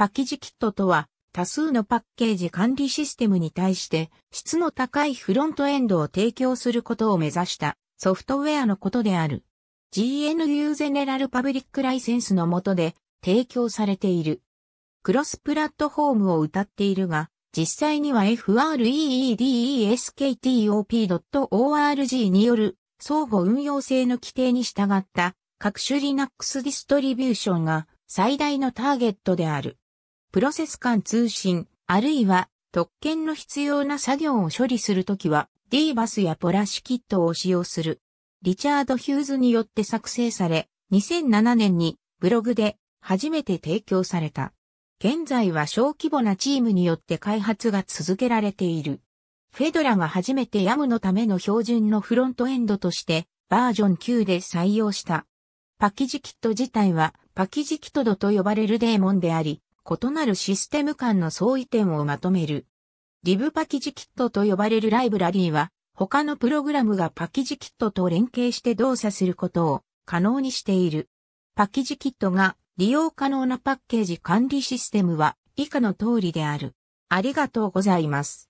パッケージキットとは、多数のパッケージ管理システムに対して、質の高いフロントエンドを提供することを目指したソフトウェアのことである。GNU ゼネラルパブリックライセンスの下で提供されている。クロスプラットフォームを謳っているが、実際には FREEDESKTOP.org による相互運用性の規定に従った各種 Linux ディストリビューションが最大のターゲットである。プロセス間通信、あるいは特権の必要な作業を処理するときは、d ーバスやポラシキットを使用する。リチャード・ヒューズによって作成され、2007年にブログで初めて提供された。現在は小規模なチームによって開発が続けられている。フェドラが初めて YAM のための標準のフロントエンドとしてバージョン9で採用した。パキジキット自体はパキジキトドと呼ばれるデーモンであり、異なるシステム間の相違点をまとめる。リブパキジキットと呼ばれるライブラリーは、他のプログラムがパキジキットと連携して動作することを可能にしている。パキジキットが利用可能なパッケージ管理システムは以下の通りである。ありがとうございます。